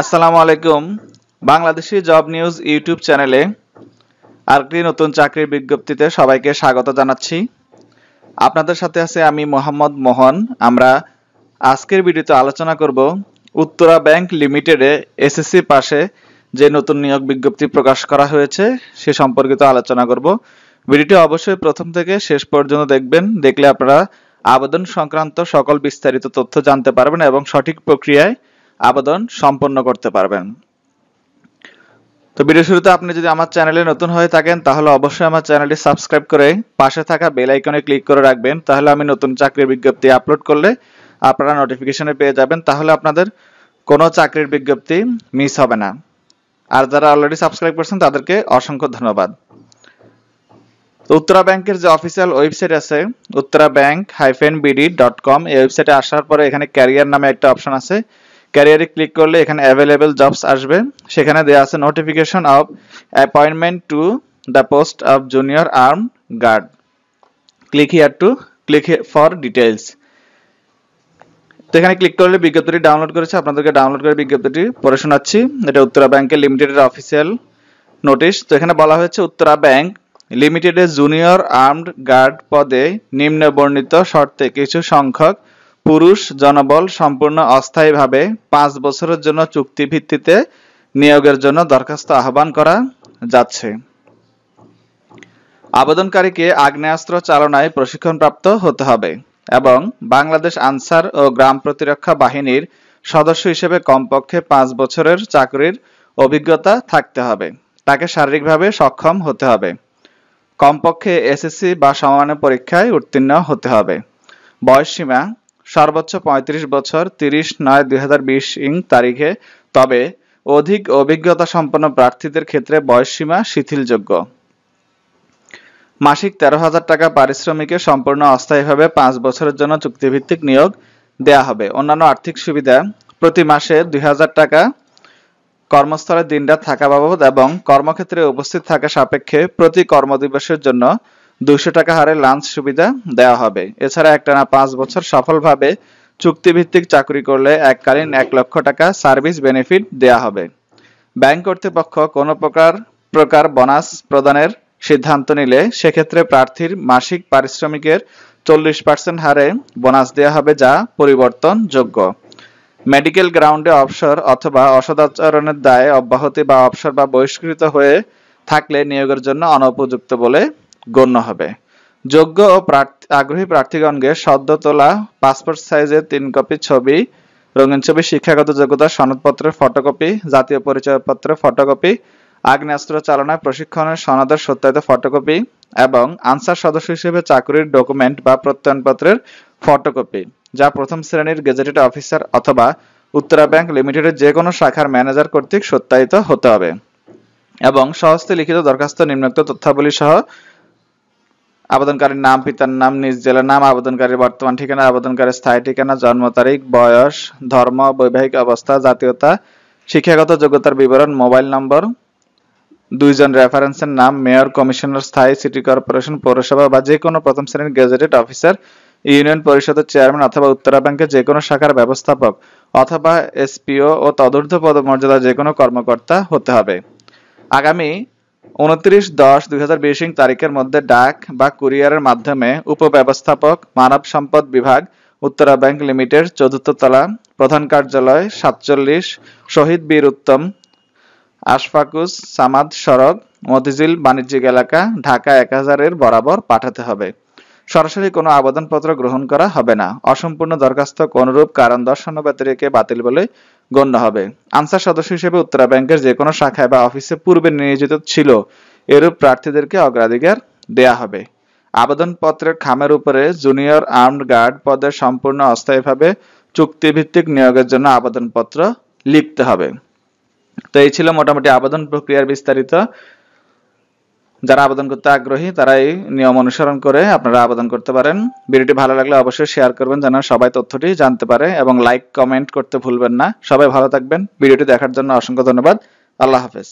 আসসালামু আলাইকুম Bangladeshi job news YouTube চ্যানেলে আরেকটি নতুন চাকরির বিজ্ঞপ্তিতে সবাইকে স্বাগত জানাচ্ছি আপনাদের সাথে আছে আমি মোহাম্মদ মোহন আমরা আজকের ভিডিওতে আলোচনা করব উত্তরা ব্যাংক লিমিটেডে এসএসসি পাশে যে নতুন নিয়োগ বিজ্ঞপ্তি প্রকাশ করা হয়েছে সে সম্পর্কিত আলোচনা করব ভিডিওটি অবশ্যই প্রথম থেকে শেষ পর্যন্ত দেখবেন দেখলে আপনারা আবেদন সংক্রান্ত সকল বিস্তারিত তথ্য জানতে পারবেন এবং সঠিক প্রক্রিয়ায় আবেদন সম্পন্ন করতে পারবেন তো ভিডিও শুরুতে আপনি যদি আমার চ্যানেলে নতুন হয়ে থাকেন তাহলে অবশ্যই আমার চ্যানেলটি সাবস্ক্রাইব করে পাশে থাকা বেল আইকনে ক্লিক করে রাখবেন তাহলে আমি নতুন চাকরির বিজ্ঞপ্তি আপলোড করলে আপনারা নোটিফিকেশনে পেয়ে যাবেন তাহলে আপনাদের কোনো চাকরির বিজ্ঞপ্তি মিস হবে না আর যারা অলরেডি সাবস্ক্রাইব করছেন তাদেরকে অসংখ্য ধন্যবাদ উত্তরা ব্যাংকের যে অফিসিয়াল ওয়েবসাইট আছে Uttara bank hyphen BD dot com এই ওয়েবসাইটে আসার পরে এখানে ক্যারিয়ার নামে একটা অপশন আছে ক্যারিয়ারে ক্লিক করলে এখানে অ্যাভেলেবেল জবস আসবে সেখানে দেওয়া আছে notification of appointment to the post of junior arm guard click here to click for details তো এখানে ক্লিক করলে বিজ্ঞপ্তিটি ডাউনলোড করেছে আপনাদেরকে ডাউনলোড করে বিজ্ঞপ্তিটি পড়ে শোনাচ্ছি এটা উত্তরা ব্যাংকের লিমিটেডের অফিসিয়াল নোটিশ তো এখানে বলা হয়েছে উত্তরা ব্যাংক লিমিটেডের জুনিয়র আর্মড গার্ড পদে নিম্ন বর্ণিত শর্তে কিছু সংখ্যক পুরুষ জনবল সম্পূর্ণ অস্থায়ীভাবে পাঁচ বছরের জন্য চুক্তি ভিত্তিতে নিয়োগের জন্য দরখাস্ত আহ্বান করা যাচ্ছে আবেদনকারীকে আগ্নেয়াস্ত্র চালনায় প্রশিক্ষণপ্রাপ্ত হতে হবে এবং বাংলাদেশ আনসার ও গ্রাম প্রতিরক্ষা বাহিনীর সদস্য হিসেবে কমপক্ষে পাঁচ বছরের চাকরির অভিজ্ঞতা থাকতে হবে তাকে শারীরিকভাবে সক্ষম হতে হবে কমপক্ষে এসএসসি বা সমমানের পরীক্ষায় উত্তীর্ণ হতে হবে বয়সসীমা সর্বোচ্চ ৩৫ বছর তিরিশ নয় দুই ইং তারিখে তবে অধিক অভিজ্ঞতা সম্পন্ন প্রার্থীদের ক্ষেত্রে বয়সসীমা শিথিলযোগ্য মাসিক তেরো হাজার টাকা পারিশ্রমিকে সম্পূর্ণ অস্থায়ীভাবে পাঁচ বছরের জন্য চুক্তিভিত্তিক নিয়োগ দেয়া হবে অন্যান্য আর্থিক সুবিধা প্রতি মাসে দুই হাজার টাকা কর্মস্থলে দিনরাত থাকা বাবদ এবং কর্মক্ষেত্রে উপস্থিত থাকা সাপেক্ষে প্রতি কর্মদিবসের জন্য দুইশো টাকা হারে লাঞ্চ সুবিধা দেওয়া হবে এছাড়া একটানা পাঁচ বছর সফলভাবে চুক্তিভিত্তিক চাকরি করলে এককালীন এক লক্ষ টাকা সার্ভিস বেনিফিট দেওয়া হবে ব্যাংক কর্তৃপক্ষ কোনো প্রকার প্রকার বোনাস প্রদানের সিদ্ধান্ত নিলে সেক্ষেত্রে প্রার্থীর মাসিক পারিশ্রমিকের চল্লিশ পার্সেন্ট হারে বোনাস দেওয়া হবে যা পরিবর্তনযোগ্য মেডিকেল গ্রাউন্ডে অবসর অথবা অসদাচরণের দায়ে অব্যাহতি বা অবসর বা বহিষ্কৃত হয়ে থাকলে নিয়োগের জন্য অনুপযুক্ত বলে গণ্য হবে যোগ্য ও আগ্রহী প্রার্থীগণকে সদ্য তোলা পাসপোর্ট সাইজের তিন কপি ছবি রঙিন ছবি শিক্ষাগত যোগ্যতা সনদপত্রের ফটোকপি জাতীয় পরিচয়পত্রের ফটোকপি আগ্নেয়াস্ত্র চালনায় প্রশিক্ষণের সনদের সত্যায়িত ফটোকপি এবং আনসার সদস্য হিসেবে চাকরির ডকুমেন্ট বা প্রত্যয়নপত্রের ফটোকপি যা প্রথম শ্রেণীর গেজেটেড অফিসার অথবা উত্তরা ব্যাংক লিমিটেডের যে কোনো শাখার ম্যানেজার কর্তৃক সত্যায়িত হতে হবে এবং স্বহস্তে লিখিত দরখাস্ত নিম্নোক্ত তথ্যাবলী সহ আবেদনকারীর নাম পিতার নাম নিজ জেলার নাম আবেদনকারীর বর্তমান ঠিকানা আবেদনকারীর স্থায়ী ঠিকানা জন্ম তারিখ বয়স ধর্ম বৈবাহিক অবস্থা জাতীয়তা শিক্ষাগত যোগ্যতার বিবরণ মোবাইল নম্বর দুইজন রেফারেন্সের নাম মেয়র কমিশনার স্থায়ী সিটি কর্পোরেশন পৌরসভা বা যে কোনো প্রথম শ্রেণীর গেজেটেড অফিসার ইউনিয়ন পরিষদের চেয়ারম্যান অথবা উত্তরা ব্যাংকের যে কোনো শাখার ব্যবস্থাপক অথবা এসপিও ও তদর্থ পদমর্যাদা যে কোনো কর্মকর্তা হতে হবে আগামী উনত্রিশ দশ দুই হাজার বিশ তারিখের মধ্যে ডাক বা কুরিয়ারের মাধ্যমে উপব্যবস্থাপক মানব সম্পদ বিভাগ উত্তরা ব্যাংক লিমিটেড চতুর্থ তলা প্রধান কার্যালয় সাতচল্লিশ শহীদ বীর উত্তম আশফাকুস সামাদ সড়ক মতিঝিল বাণিজ্যিক এলাকা ঢাকা এক হাজারের বরাবর পাঠাতে হবে সরাসরি কোনো আবেদনপত্র গ্রহণ করা হবে না অসম্পূর্ণ দরখাস্ত কোনরূপ কারণ দর্শানো ব্যতিরেকে বাতিল বলে গণ্য হবে আনসার সদস্য হিসেবে উত্তরা ব্যাংকের যে কোনো শাখায় বা অফিসে পূর্বে নিয়োজিত ছিল এরূপ প্রার্থীদেরকে অগ্রাধিকার দেয়া হবে আবেদনপত্রের খামের উপরে জুনিয়র আর্মড গার্ড পদের সম্পূর্ণ অস্থায়ীভাবে চুক্তিভিত্তিক নিয়োগের জন্য আবেদনপত্র লিখতে হবে তো এই ছিল মোটামুটি আবেদন প্রক্রিয়ার বিস্তারিত যারা আবেদন করতে আগ্রহী তারা এই নিয়ম অনুসরণ করে আপনারা আবেদন করতে পারেন ভিডিওটি ভালো লাগলে অবশ্যই শেয়ার করবেন যেন সবাই তথ্যটি জানতে পারে এবং লাইক কমেন্ট করতে ভুলবেন না সবাই ভালো থাকবেন ভিডিওটি দেখার জন্য অসংখ্য ধন্যবাদ আল্লাহ হাফেজ